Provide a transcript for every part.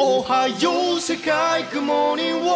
おはよう世界 Good morning world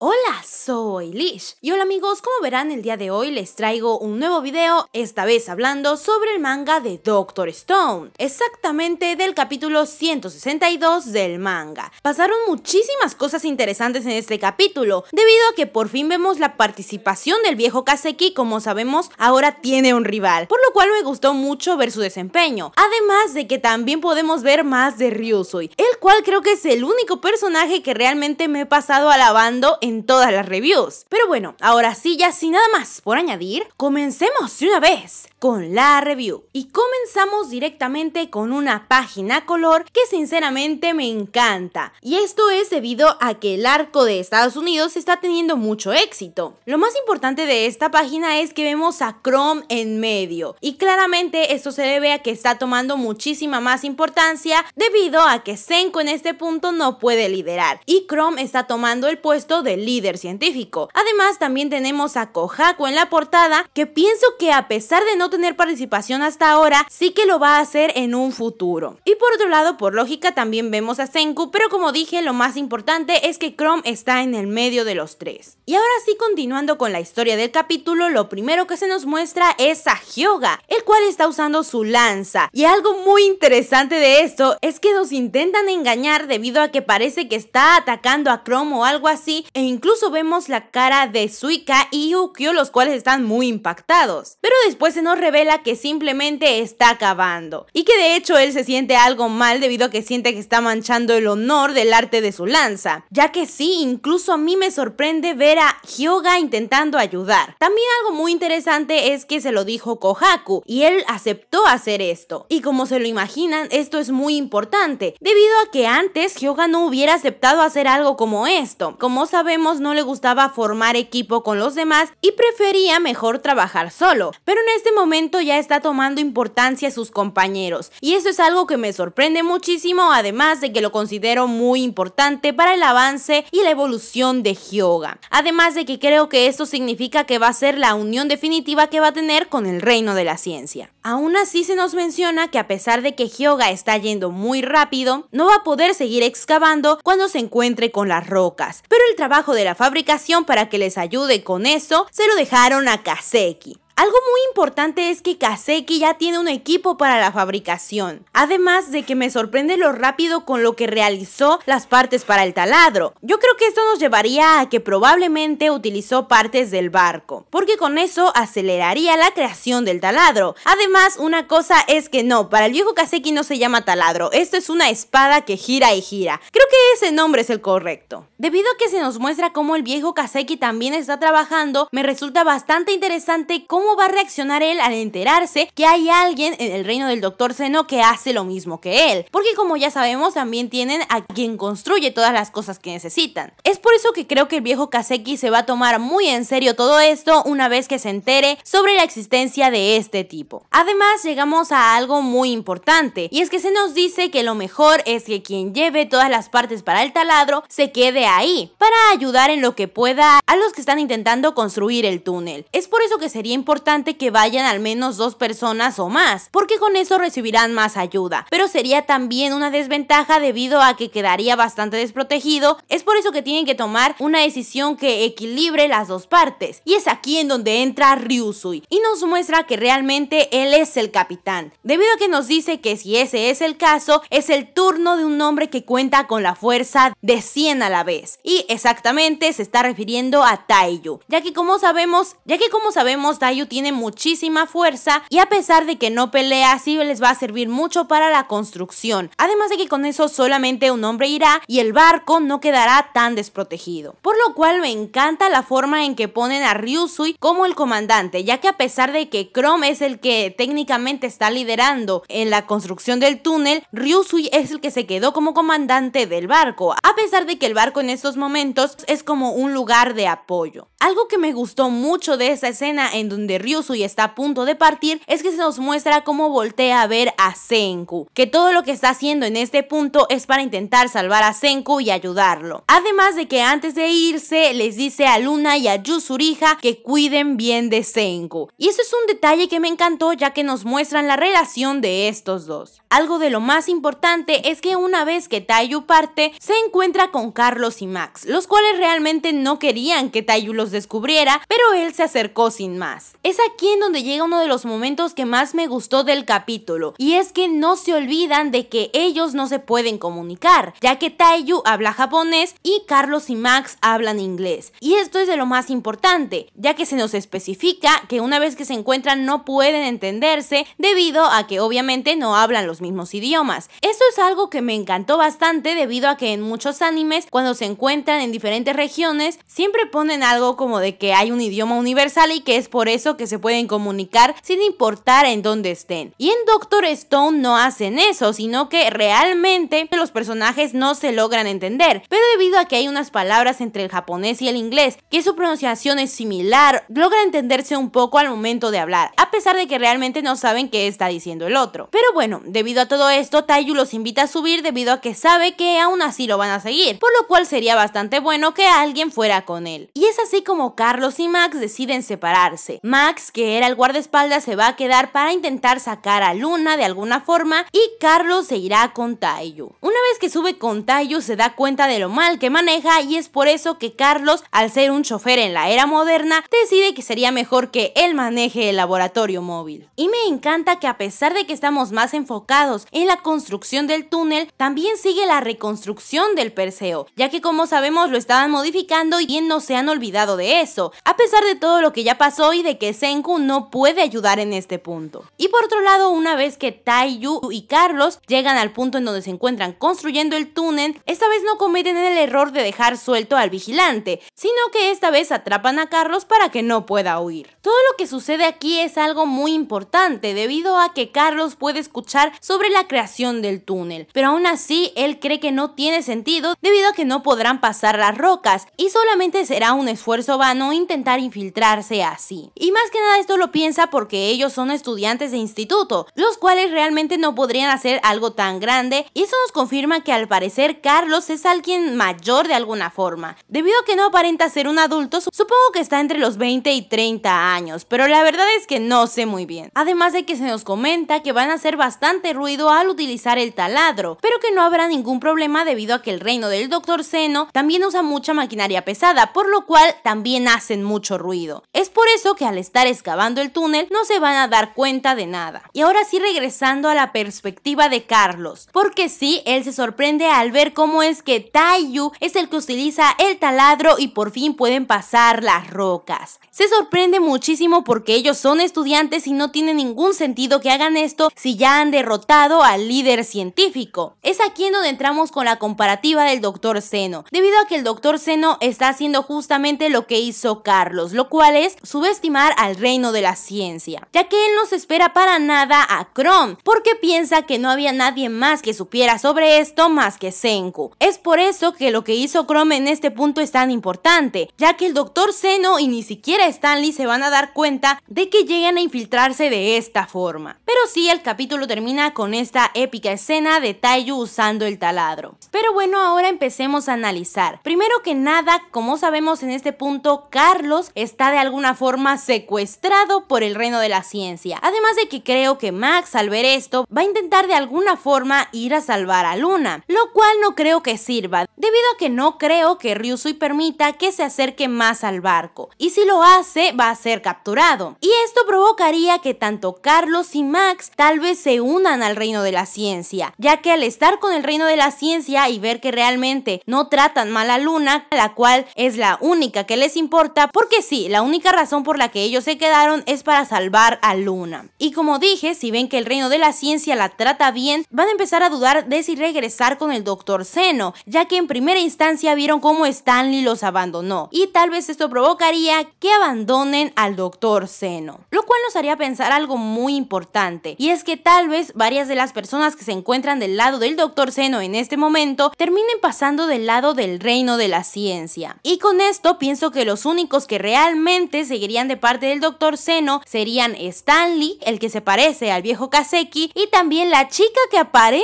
Hola soy Lish. Y hola amigos, como verán el día de hoy les traigo un nuevo video, esta vez hablando sobre el manga de Doctor Stone, exactamente del capítulo 162 del manga. Pasaron muchísimas cosas interesantes en este capítulo, debido a que por fin vemos la participación del viejo Kaseki, como sabemos ahora tiene un rival, por lo cual me gustó mucho ver su desempeño, además de que también podemos ver más de Ryusui, el cual creo que es el único personaje que realmente me he pasado alabando en todas las reviews. Pero bueno, ahora sí, ya sin nada más por añadir, comencemos una vez con la review. Y comenzamos directamente con una página color que sinceramente me encanta. Y esto es debido a que el arco de Estados Unidos está teniendo mucho éxito. Lo más importante de esta página es que vemos a Chrome en medio. Y claramente esto se debe a que está tomando muchísima más importancia debido a que Senko en este punto no puede liderar. Y Chrome está tomando el puesto de líder científico. Además, también tenemos a Kohaku en la portada, que pienso que a pesar de no tener participación hasta ahora, sí que lo va a hacer en un futuro. Y por otro lado, por lógica, también vemos a Senku, pero como dije, lo más importante es que Chrome está en el medio de los tres. Y ahora sí, continuando con la historia del capítulo, lo primero que se nos muestra es a Hyoga, el cual está usando su lanza. Y algo muy interesante de esto es que nos intentan engañar debido a que parece que está atacando a Chrome o algo así, e incluso vemos la cara de Suika y Yukio, los cuales están muy impactados. Pero después se nos revela que simplemente está acabando. Y que de hecho él se siente algo mal debido a que siente que está manchando el honor del arte de su lanza. Ya que sí, incluso a mí me sorprende ver a Hyoga intentando ayudar. También algo muy interesante es que se lo dijo Kohaku y él aceptó hacer esto. Y como se lo imaginan, esto es muy importante, debido a que antes Hyoga no hubiera aceptado hacer algo como esto. Como sabemos, no le gustaba formar equipo con los demás y prefería mejor trabajar solo, pero en este momento ya está tomando importancia sus compañeros y eso es algo que me sorprende muchísimo además de que lo considero muy importante para el avance y la evolución de Hyoga. Además de que creo que esto significa que va a ser la unión definitiva que va a tener con el reino de la ciencia. Aún así se nos menciona que a pesar de que Hyoga está yendo muy rápido, no va a poder seguir excavando cuando se encuentre con las rocas, pero el trabajo de la fábrica fabricación para que les ayude con eso, se lo dejaron a Kaseki. Algo muy importante es que Kaseki ya tiene un equipo para la fabricación, además de que me sorprende lo rápido con lo que realizó las partes para el taladro. Yo creo que esto nos llevaría a que probablemente utilizó partes del barco, porque con eso aceleraría la creación del taladro. Además, una cosa es que no, para el viejo Kaseki no se llama taladro, esto es una espada que gira y gira. Creo que ese nombre es el correcto. Debido a que se nos muestra cómo el viejo Kaseki también está trabajando, me resulta bastante interesante cómo va a reaccionar él al enterarse que hay alguien en el reino del Doctor Seno que hace lo mismo que él. Porque como ya sabemos, también tienen a quien construye todas las cosas que necesitan. Es por eso que creo que el viejo Kaseki se va a tomar muy en serio todo esto una vez que se entere sobre la existencia de este tipo. Además, llegamos a algo muy importante, y es que se nos dice que lo mejor es que quien lleve todas las partes para el taladro se quede ahí, para ayudar en lo que pueda a los que están intentando construir el túnel. Es por eso que sería importante importante que vayan al menos dos personas o más, porque con eso recibirán más ayuda, pero sería también una desventaja debido a que quedaría bastante desprotegido, es por eso que tienen que tomar una decisión que equilibre las dos partes, y es aquí en donde entra Ryusui, y nos muestra que realmente él es el capitán, debido a que nos dice que si ese es el caso, es el turno de un hombre que cuenta con la fuerza de 100 a la vez, y exactamente se está refiriendo a Taiyu, ya que como sabemos, ya que como sabemos Taiyu tiene muchísima fuerza y a pesar de que no pelea, sí les va a servir mucho para la construcción. Además de que con eso solamente un hombre irá y el barco no quedará tan desprotegido. Por lo cual me encanta la forma en que ponen a Ryusui como el comandante, ya que a pesar de que Chrome es el que técnicamente está liderando en la construcción del túnel, Ryusui es el que se quedó como comandante del barco, a pesar de que el barco en estos momentos es como un lugar de apoyo. Algo que me gustó mucho de esa escena en donde donde y está a punto de partir es que se nos muestra cómo voltea a ver a Senku, que todo lo que está haciendo en este punto es para intentar salvar a Senku y ayudarlo. Además de que antes de irse les dice a Luna y a Yuzuriha que cuiden bien de Senku. Y eso es un detalle que me encantó ya que nos muestran la relación de estos dos. Algo de lo más importante es que una vez que Tayu parte, se encuentra con Carlos y Max, los cuales realmente no querían que Tayu los descubriera, pero él se acercó sin más. Es aquí en donde llega uno de los momentos que más me gustó del capítulo, y es que no se olvidan de que ellos no se pueden comunicar, ya que Taiyu habla japonés y Carlos y Max hablan inglés. Y esto es de lo más importante, ya que se nos especifica que una vez que se encuentran no pueden entenderse debido a que obviamente no hablan los mismos idiomas. Esto es algo que me encantó bastante debido a que en muchos animes, cuando se encuentran en diferentes regiones, siempre ponen algo como de que hay un idioma universal y que es por eso que se pueden comunicar sin importar en dónde estén. Y en Doctor Stone no hacen eso, sino que realmente los personajes no se logran entender, pero debido a que hay unas palabras entre el japonés y el inglés, que su pronunciación es similar, logra entenderse un poco al momento de hablar, a pesar de que realmente no saben qué está diciendo el otro. Pero bueno, debido a todo esto, Taiyu los invita a subir debido a que sabe que aún así lo van a seguir, por lo cual sería bastante bueno que alguien fuera con él. Y es así como Carlos y Max deciden separarse. Max, que era el guardaespaldas, se va a quedar para intentar sacar a Luna de alguna forma y Carlos se irá con Taiyu. Una vez que sube con Taiyu se da cuenta de lo mal que maneja y es por eso que Carlos, al ser un chofer en la era moderna, decide que sería mejor que él maneje el laboratorio móvil. Y me encanta que a pesar de que estamos más enfocados en la construcción del túnel, también sigue la reconstrucción del Perseo, ya que como sabemos lo estaban modificando y no se han olvidado de eso, a pesar de todo lo que ya pasó y de que Senku no puede ayudar en este punto. Y por otro lado, una vez que Taiyu y Carlos llegan al punto en donde se encuentran construyendo el túnel, esta vez no cometen el error de dejar suelto al vigilante, sino que esta vez atrapan a Carlos para que no pueda huir. Todo lo que sucede aquí es algo muy importante debido a que Carlos puede escuchar sobre la creación del túnel, pero aún así él cree que no tiene sentido debido a que no podrán pasar las rocas y solamente será un esfuerzo vano intentar infiltrarse así. Y más que nada esto lo piensa porque ellos son estudiantes de instituto, los cuales realmente no podrían hacer algo tan grande y eso nos confirma que al parecer Carlos es alguien mayor de alguna forma. Debido a que no aparenta ser un adulto, supongo que está entre los 20 y 30 años, pero la verdad es que no sé muy bien. Además de que se nos comenta que van a hacer bastante ruido al utilizar el taladro, pero que no habrá ningún problema debido a que el reino del Doctor Seno también usa mucha maquinaria pesada, por lo cual también hacen mucho ruido. Es por eso que al estar estar excavando el túnel no se van a dar cuenta de nada. Y ahora sí regresando a la perspectiva de Carlos, porque sí, él se sorprende al ver cómo es que Taiyu es el que utiliza el taladro y por fin pueden pasar las rocas. Se sorprende muchísimo porque ellos son estudiantes y no tiene ningún sentido que hagan esto si ya han derrotado al líder científico. Es aquí en donde entramos con la comparativa del doctor Seno, debido a que el doctor Seno está haciendo justamente lo que hizo Carlos, lo cual es subestimar al reino de la ciencia, ya que él no se espera para nada a Krom. porque piensa que no había nadie más que supiera sobre esto más que Senku. Es por eso que lo que hizo Krom en este punto es tan importante, ya que el Doctor Seno y ni siquiera Stanley se van a dar cuenta de que llegan a infiltrarse de esta forma. Pero sí, el capítulo termina con esta épica escena de Taiyu usando el taladro. Pero bueno, ahora empecemos a analizar. Primero que nada, como sabemos en este punto, Carlos está de alguna forma secuestrado secuestrado por el reino de la ciencia. Además de que creo que Max al ver esto va a intentar de alguna forma ir a salvar a Luna, lo cual no creo que sirva, debido a que no creo que Ryusui permita que se acerque más al barco, y si lo hace va a ser capturado. Y esto provocaría que tanto Carlos y Max tal vez se unan al reino de la ciencia, ya que al estar con el reino de la ciencia y ver que realmente no tratan mal a Luna, la cual es la única que les importa, porque sí, la única razón por la que ellos se quedaron es para salvar a Luna. Y como dije, si ven que el reino de la ciencia la trata bien, van a empezar a dudar de si regresar con el Doctor Seno, ya que en primera instancia vieron cómo Stanley los abandonó. Y tal vez esto provocaría que abandonen al Doctor Seno. Lo cual nos haría pensar algo muy importante, y es que tal vez varias de las personas que se encuentran del lado del Doctor Seno en este momento terminen pasando del lado del reino de la ciencia. Y con esto pienso que los únicos que realmente seguirían de parte del Doctor Seno serían Stanley, el que se parece al viejo Kaseki, y también la chica que aparenta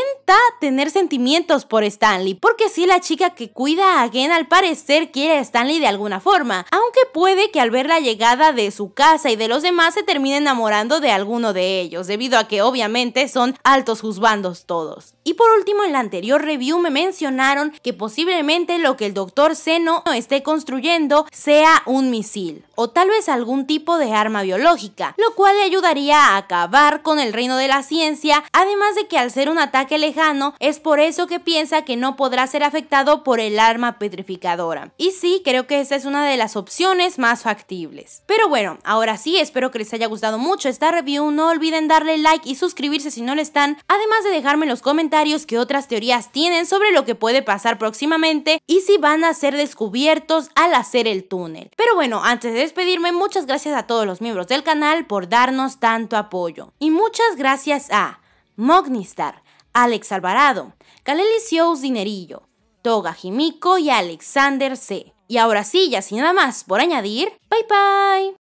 tener sentimientos por Stanley, porque si la chica que cuida a Gen al parecer quiere a Stanley de alguna forma, aunque puede que al ver la llegada de su casa y de los demás se termine enamorando de alguno de ellos, debido a que obviamente son altos juzbandos todos. Y por último, en la anterior review me mencionaron que posiblemente lo que el Doctor Seno esté construyendo sea un misil o tal vez algún tipo de arma biológica, lo cual le ayudaría a acabar con el reino de la ciencia, además de que al ser un ataque lejano es por eso que piensa que no podrá ser afectado por el arma petrificadora. Y sí, creo que esa es una de las opciones más factibles. Pero bueno, ahora sí, espero que les haya gustado mucho esta review, no olviden darle like y suscribirse si no lo están, además de dejarme en los comentarios qué otras teorías tienen sobre lo que puede pasar próximamente y si van a ser descubiertos al hacer el túnel. Pero bueno, antes de despedirme, muchas gracias a todos los miembros del canal por darnos tanto apoyo. Y muchas gracias a Mognistar, Alex Alvarado, Calelicious Dinerillo, Toga Jimico y Alexander C. Y ahora sí, ya sin nada más por añadir, bye bye.